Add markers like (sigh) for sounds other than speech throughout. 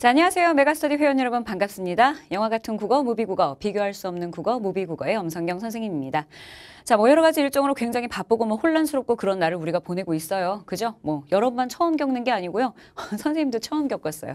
자, 안녕하세요. 메가스터디 회원 여러분 반갑습니다. 영화 같은 국어, 무비국어, 비교할 수 없는 국어, 무비국어의 엄성경 선생님입니다. 자, 뭐 여러 가지 일정으로 굉장히 바쁘고 뭐 혼란스럽고 그런 날을 우리가 보내고 있어요. 그죠? 뭐 여러분만 처음 겪는 게 아니고요. (laughs) 선생님도 처음 겪었어요.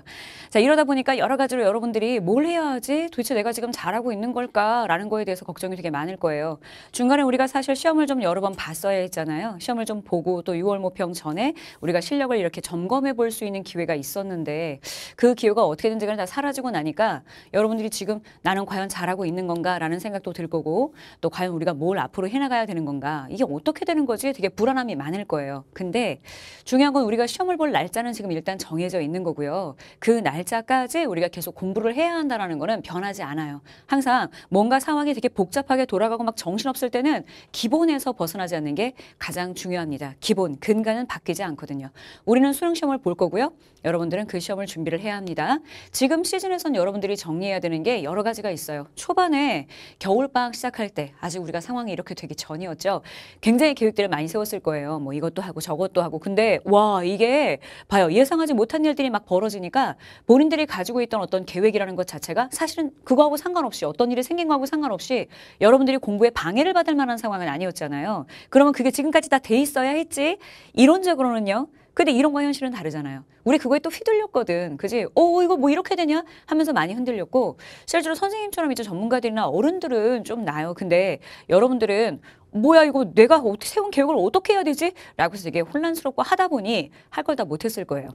자, 이러다 보니까 여러 가지로 여러분들이 뭘 해야 하지? 도대체 내가 지금 잘하고 있는 걸까라는 거에 대해서 걱정이 되게 많을 거예요. 중간에 우리가 사실 시험을 좀 여러 번 봤어야 했잖아요. 시험을 좀 보고 또 6월 모평 전에 우리가 실력을 이렇게 점검해 볼 수 있는 기회가 있었는데 그기회 자료가 어떻게 된지 간에 다 사라지고 나니까 여러분들이 지금 나는 과연 잘하고 있는 건가라는 생각도 들 거고 또 과연 우리가 뭘 앞으로 해나가야 되는 건가 이게 어떻게 되는 거지 되게 불안함이 많을 거예요. 근데 중요한 건 우리가 시험을 볼 날짜는 지금 일단 정해져 있는 거고요. 그 날짜까지 우리가 계속 공부를 해야 한다는 거는 변하지 않아요. 항상 뭔가 상황이 되게 복잡하게 돌아가고 막 정신없을 때는 기본에서 벗어나지 않는 게 가장 중요합니다. 기본, 근간은 바뀌지 않거든요. 우리는 수능 시험을 볼 거고요. 여러분들은 그 시험을 준비를 해야 합니다. 있습니다. 지금 시즌에선 여러분들이 정리해야 되는 게 여러 가지가 있어요. 초반에 겨울방학 시작할 때 아직 우리가 상황이 이렇게 되기 전이었죠. 굉장히 계획들을 많이 세웠을 거예요. 뭐 이것도 하고 저것도 하고 근데 와 이게 봐요. 예상하지 못한 일들이 막 벌어지니까 본인들이 가지고 있던 어떤 계획이라는 것 자체가 사실은 그거하고 상관없이 어떤 일이 생긴 거하고 상관없이 여러분들이 공부에 방해를 받을 만한 상황은 아니었잖아요. 그러면 그게 지금까지 다 돼 있어야 했지. 이론적으로는요. 근데 이론과 현실은 다르잖아요. 우리 그거에 또 휘둘렸거든. 그지? 어, 이거 뭐 이렇게 되냐? 하면서 많이 흔들렸고, 실제로 선생님처럼 이제 전문가들이나 어른들은 좀 나요. 근데 여러분들은 뭐야, 이거 내가 어떻게 세운 계획을 어떻게 해야 되지? 라고 해서 이게 혼란스럽고 하다 보니 할 걸 다 못했을 거예요.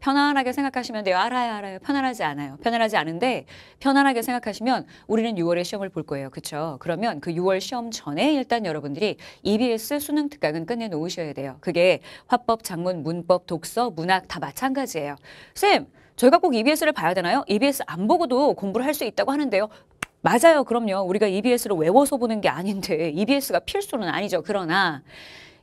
편안하게 생각하시면 돼요. 알아요, 알아요. 편안하지 않아요. 편안하지 않은데 편안하게 생각하시면 우리는 6월에 시험을 볼 거예요. 그렇죠? 그러면 그 6월 시험 전에 일단 여러분들이 EBS 수능 특강은 끝내놓으셔야 돼요. 그게 화법, 작문, 문법, 독서, 문학 다 마찬가지예요. 쌤, 저희가 꼭 EBS를 봐야 되나요? EBS 안 보고도 공부를 할 수 있다고 하는데요. 맞아요. 그럼요. 우리가 EBS를 외워서 보는 게 아닌데 EBS가 필수는 아니죠. 그러나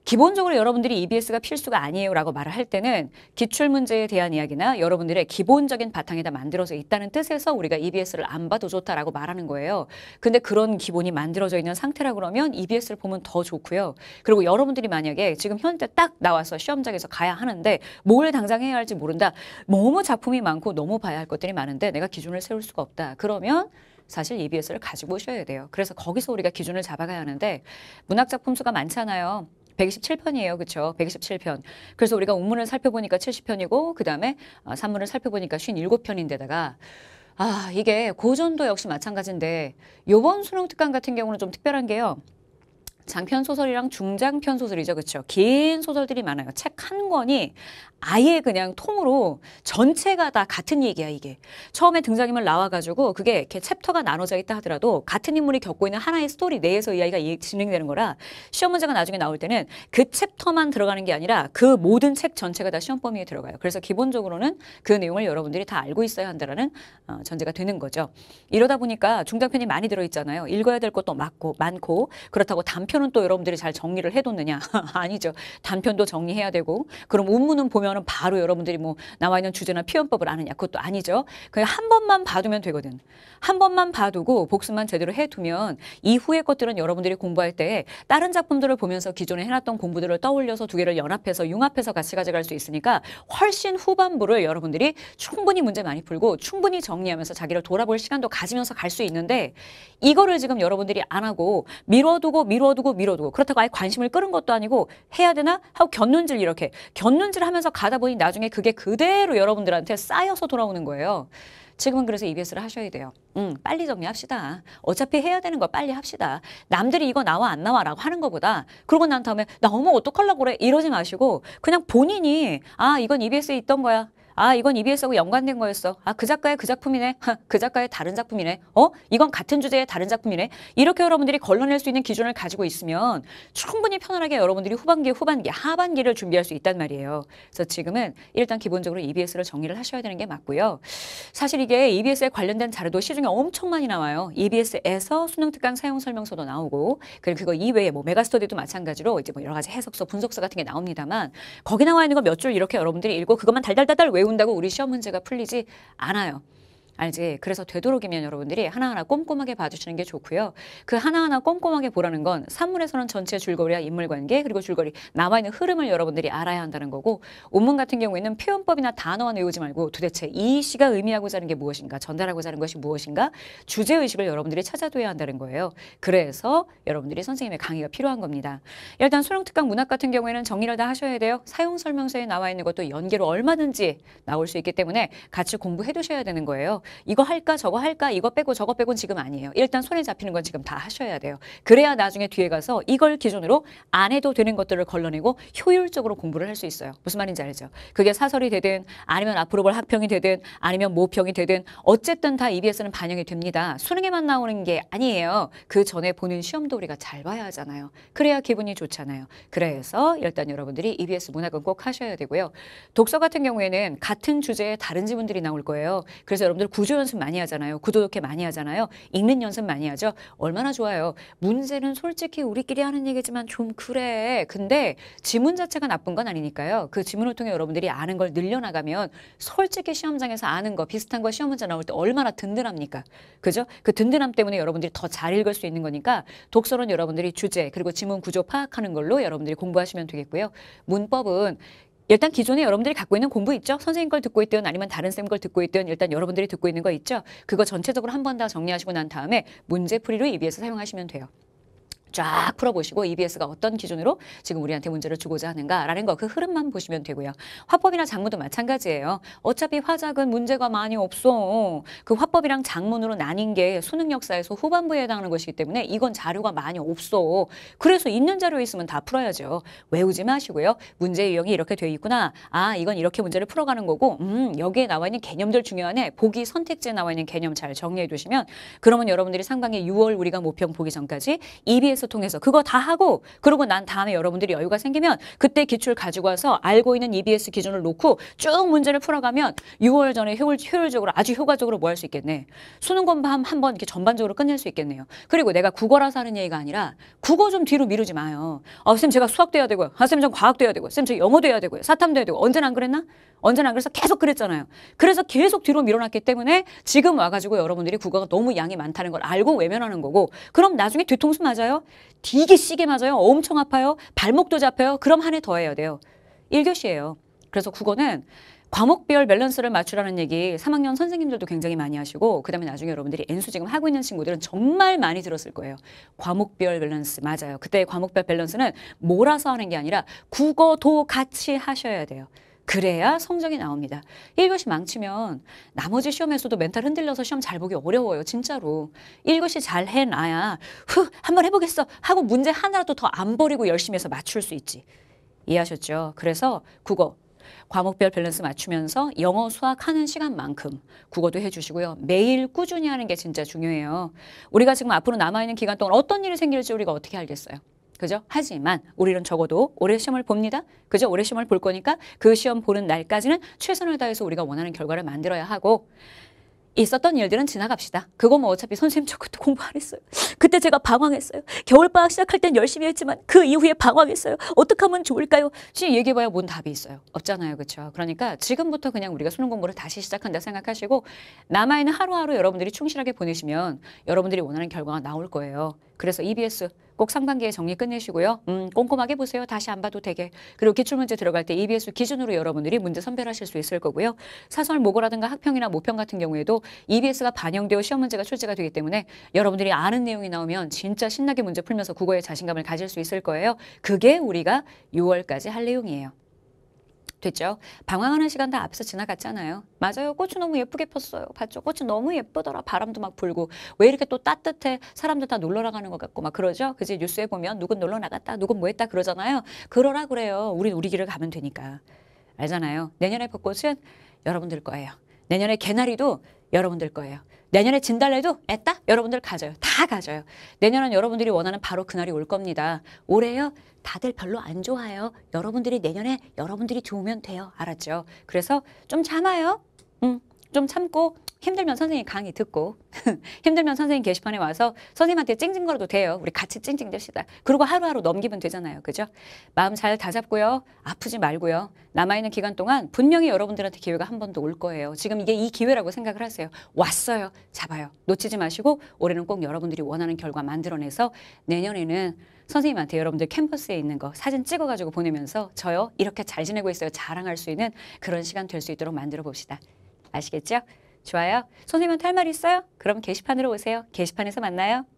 기본적으로 여러분들이 EBS가 필수가 아니에요라고 말을 할 때는 기출 문제에 대한 이야기나 여러분들의 기본적인 바탕에다 만들어져 있다는 뜻에서 우리가 EBS를 안 봐도 좋다라고 말하는 거예요. 근데 그런 기본이 만들어져 있는 상태라 그러면 EBS를 보면 더 좋고요. 그리고 여러분들이 만약에 지금 현재 딱 나와서 시험장에서 가야 하는데 뭘 당장 해야 할지 모른다. 너무 작품이 많고 너무 봐야 할 것들이 많은데 내가 기준을 세울 수가 없다. 그러면 사실 EBS를 가지고 오셔야 돼요. 그래서 거기서 우리가 기준을 잡아가야 하는데 문학 작품 수가 많잖아요. 127편이에요. 그렇죠? 127편. 그래서 우리가 운문을 살펴보니까 70편이고 그다음에 어, 산문을 살펴보니까 57편인데다가 아, 이게 고전도 역시 마찬가지인데 요번 수능 특강 같은 경우는 좀 특별한 게요. 장편 소설이랑 중장편 소설이죠. 그렇죠. 긴 소설들이 많아요. 책 한 권이 아예 그냥 통으로 전체가 다 같은 얘기야, 이게. 처음에 등장인물 나와 가지고 그게 이렇게 챕터가 나눠져 있다 하더라도 같은 인물이 겪고 있는 하나의 스토리 내에서 이야기가 진행되는 거라 시험 문제가 나중에 나올 때는 그 챕터만 들어가는 게 아니라 그 모든 책 전체가 다 시험 범위에 들어가요. 그래서 기본적으로는 그 내용을 여러분들이 다 알고 있어야 한다는 어, 전제가 되는 거죠. 이러다 보니까 중장편이 많이 들어 있잖아요. 읽어야 될 것도 많고 많고 그렇다고 단편 단편은 또 여러분들이 잘 정리를 해뒀느냐? (laughs) 아니죠. 단편도 정리해야 되고 그럼 온문은 보면은 바로 여러분들이 뭐 나와 있는 주제나 표현법을 아느냐? 그것도 아니죠. 그냥 한 번만 봐두면 되거든. 한 번만 봐두고 복습만 제대로 해두면 이후의 것들은 여러분들이 공부할 때 다른 작품들을 보면서 기존에 해놨던 공부들을 떠올려서 두 개를 연합해서 융합해서 같이 가져갈 수 있으니까 훨씬 후반부를 여러분들이 충분히 문제 많이 풀고 충분히 정리하면서 자기를 돌아볼 시간도 가지면서 갈 수 있는데 이거를 지금 여러분들이 안 하고 미뤄두고 미뤄두고 밀어고 밀어두고 그렇다고 아예 관심을 끄는 것도 아니고 해야 되나 하고 견눈질 이렇게 견눈질 하면서 가다 보니 나중에 그게 그대로 여러분들한테 쌓여서 돌아오는 거예요. 지금은 그래서 EBS를 하셔야 돼요. 음, 빨리 정리합시다. 어차피 해야 되는 거 빨리 합시다. 남들이 이거 나와 안 나와라고 하는 거보다 그러고 난 다음에 나 어머 어떡하려고 그래 이러지 마시고 그냥 본인이 아 이건 EBS에 있던 거야. 아 이건 EBS하고 연관된 거였어. 아 그 작가의 그 작품이네. 그 작가의 다른 작품이네. 어 이건 같은 주제의 다른 작품이네. 이렇게 여러분들이 걸러낼 수 있는 기준을 가지고 있으면 충분히 편안하게 여러분들이 후반기, 후반기, 하반기를 준비할 수 있단 말이에요. 그래서 지금은 일단 기본적으로 EBS를 정리를 하셔야 되는 게 맞고요. 사실 이게 EBS에 관련된 자료도 시중에 엄청 많이 나와요. EBS에서 수능 특강 사용 설명서도 나오고 그리고 그거 이외에 뭐 메가스터디도 마찬가지로 이제 뭐 여러 가지 해석서, 분석서 같은 게 나옵니다만 거기 나와 있는 거 몇 줄 이렇게 여러분들이 읽고 그것만 달달달달 외 배운다고 우리 시험 문제가 풀리지 않아요. 알지? 그래서 되도록이면 여러분들이 하나하나 꼼꼼하게 봐주시는 게 좋고요. 그 하나하나 꼼꼼하게 보라는 건 산문에서는 전체 줄거리와 인물 관계 그리고 줄거리 남아있는 흐름을 여러분들이 알아야 한다는 거고 온문 같은 경우에는 표현법이나 단어만 외우지 말고 도대체 이 시가 의미하고자 하는 게 무엇인가 전달하고자 하는 것이 무엇인가 주제의식을 여러분들이 찾아둬야 한다는 거예요. 그래서 여러분들이 선생님의 강의가 필요한 겁니다. 일단 수능특강 문학 같은 경우에는 정리를 다 하셔야 돼요. 사용설명서에 나와 있는 것도 연계로 얼마든지 나올 수 있기 때문에 같이 공부해 두셔야 되는 거예요. 이거 할까 저거 할까 이거 빼고 저거 빼고는 지금 아니에요. 일단 손에 잡히는 건 지금 다 하셔야 돼요. 그래야 나중에 뒤에 가서 이걸 기준으로 안 해도 되는 것들을 걸러내고 효율적으로 공부를 할 수 있어요. 무슨 말인지 알죠? 그게 사설이 되든 아니면 앞으로 볼 학평이 되든 아니면 모평이 되든 어쨌든 다 EBS는 반영이 됩니다. 수능에만 나오는 게 아니에요. 그 전에 보는 시험도 우리가 잘 봐야 하잖아요. 그래야 기분이 좋잖아요. 그래서 일단 여러분들이 EBS 문학은 꼭 하셔야 되고요. 독서 같은 경우에는 같은 주제에 다른 지문들이 나올 거예요. 그래서 여러분들 구조 연습 많이 하잖아요. 구도독해 많이 하잖아요. 읽는 연습 많이 하죠. 얼마나 좋아요. 문제는 솔직히 우리끼리 하는 얘기지만 좀 그래. 근데 지문 자체가 나쁜 건 아니니까요. 그 지문을 통해 여러분들이 아는 걸 늘려나가면 솔직히 시험장에서 아는 거 비슷한 거 시험 문제 나올 때 얼마나 든든합니까? 그죠? 그 든든함 때문에 여러분들이 더 잘 읽을 수 있는 거니까 독서론 여러분들이 주제 그리고 지문 구조 파악하는 걸로 여러분들이 공부하시면 되겠고요. 문법은 일단 기존에 여러분들이 갖고 있는 공부 있죠? 선생님 걸 듣고 있든 아니면 다른 쌤 걸 듣고 있든 일단 여러분들이 듣고 있는 거 있죠? 그거 전체적으로 한 번 다 정리하시고 난 다음에 문제 풀이로 EBS 사용하시면 돼요. 쫙 풀어보시고 EBS가 어떤 기준으로 지금 우리한테 문제를 주고자 하는가라는 거 그 흐름만 보시면 되고요. 화법이나 장문도 마찬가지예요. 어차피 화작은 문제가 많이 없어. 그 화법이랑 장문으로 나뉜 게 수능 역사에서 후반부에 해당하는 것이기 때문에 이건 자료가 많이 없어. 그래서 있는 자료 있으면 다 풀어야죠. 외우지 마시고요. 문제 유형이 이렇게 돼 있구나. 아 이건 이렇게 문제를 풀어가는 거고 음 여기에 나와 있는 개념들 중요하네. 보기 선택지에 나와 있는 개념 잘 정리해 두시면 그러면 여러분들이 상반기 6월 우리가 모평 보기 전까지 EBS 팟캐스 통해서 그거 다 하고 그러고 난 다음에 여러분들이 여유가 생기면 그때 기출 가지고 와서 알고 있는 EBS 기준을 놓고 쭉 문제를 풀어가면 6월 전에 효율, 효율적으로 아주 효과적으로 뭐 할 수 있겠네. 수능 공부한 한번 이렇게 전반적으로 끝낼 수 있겠네요. 그리고 내가 국어라서 하는 얘기가 아니라 국어 좀 뒤로 미루지 마요. 아, 어, 선생 제가 수학도 해야 되고요. 아, 선생님 전 과학도 해야 되고요. 선저 영어도 해야 되고요. 사탐도 해야 되고. 언제나 안 그랬나? 언제나 안 그래서 계속 그랬잖아요. 그래서 계속 뒤로 밀어놨기 때문에 지금 와가지고 여러분들이 국어가 너무 양이 많다는 걸 알고 외면하는 거고 그럼 나중에 뒤통수 맞아요? 되게 시게 맞아요. 엄청 아파요. 발목도 잡혀요. 그럼 한 해 더 해야 돼요. 1교시예요. 그래서 국어는 과목별 밸런스를 맞추라는 얘기 3학년 선생님들도 굉장히 많이 하시고 그다음에 나중에 여러분들이 n 수 지금 하고 있는 친구들은 정말 많이 들었을 거예요. 과목별 밸런스 맞아요. 그때 과목별 밸런스는 몰아서 하는 게 아니라 국어도 같이 하셔야 돼요. 그래야 성적이 나옵니다. 1교시 망치면 나머지 시험에서도 멘탈 흔들려서 시험 잘 보기 어려워요. 진짜로. 1교시 잘 해놔야 후 한번 해보겠어 하고 문제 하나라도 더 안 버리고 열심히 해서 맞출 수 있지. 이해하셨죠? 그래서 국어 과목별 밸런스 맞추면서 영어 수학 하는 시간만큼 국어도 해주시고요. 매일 꾸준히 하는 게 진짜 중요해요. 우리가 지금 앞으로 남아있는 기간 동안 어떤 일이 생길지 우리가 어떻게 알겠어요? 그죠? 하지만 우리는 적어도 올해 시험을 봅니다. 그죠? 올해 시험을 볼 거니까 그 시험 보는 날까지는 최선을 다해서 우리가 원하는 결과를 만들어야 하고 있었던 일들은 지나갑시다. 그거 뭐 어차피 선생님 저 그때 공부 안 했어요. 그때 제가 방황했어요. 겨울방학 시작할 땐 열심히 했지만 그 이후에 방황했어요. 어떻게 하면 좋을까요? 지금 얘기해봐야 뭔 답이 있어요. 없잖아요. 그렇죠? 그러니까 지금부터 그냥 우리가 수능 공부를 다시 시작한다 생각하시고 남아있는 하루하루 여러분들이 충실하게 보내시면 여러분들이 원하는 결과가 나올 거예요. 그래서 EBS 꼭 상반기에 정리 끝내시고요. 음, 꼼꼼하게 보세요. 다시 안 봐도 되게. 그리고 기출문제 들어갈 때 EBS 기준으로 여러분들이 문제 선별하실 수 있을 거고요. 사설 모고라든가 학평이나 모평 같은 경우에도 EBS가 반영되어 시험 문제가 출제가 되기 때문에 여러분들이 아는 내용이 나오면 진짜 신나게 문제 풀면서 국어에 자신감을 가질 수 있을 거예요. 그게 우리가 6월까지 할 내용이에요. 됐죠. 방황하는 시간도 앞서 지나갔잖아요. 맞아요. 꽃이 너무 예쁘게 폈어요. 봤죠. 꽃이 너무 예쁘더라. 바람도 막 불고 왜 이렇게 또 따뜻해. 사람들 다 놀러 나가는 것 같고 막 그러죠. 그지 뉴스에 보면 누군 놀러 나갔다. 누군 뭐 했다 그러잖아요. 그러라 그래요. 우린 우리 길을 가면 되니까. 알잖아요. 내년에 벚꽃은 여러분들 거예요. 내년에 개나리도 여러분들 거예요. 내년에 진달래도 애따 여러분들 가져요. 다 가져요. 내년은 여러분들이 원하는 바로 그날이 올 겁니다. 올해요. 다들 별로 안 좋아요. 여러분들이 내년에 여러분들이 좋으면 돼요. 알았죠? 그래서 좀 참아요. 음, 좀 참고 힘들면 선생님 강의 듣고 (laughs) 힘들면 선생님 게시판에 와서 선생님한테 찡찡거려도 돼요. 우리 같이 찡찡댑시다. 그리고 하루하루 넘기면 되잖아요. 그죠? 마음 잘 다잡고요. 아프지 말고요. 남아있는 기간 동안 분명히 여러분들한테 기회가 한 번 더 올 거예요. 지금 이게 이 기회라고 생각을 하세요. 왔어요. 잡아요. 놓치지 마시고 올해는 꼭 여러분들이 원하는 결과 만들어내서 내년에는 선생님한테 여러분들 캠퍼스에 있는 거 사진 찍어가지고 보내면서 저요 이렇게 잘 지내고 있어요 자랑할 수 있는 그런 시간 될 수 있도록 만들어 봅시다. 아시겠죠? 좋아요. 선생님한테 할 말 있어요? 그럼 게시판으로 오세요. 게시판에서 만나요.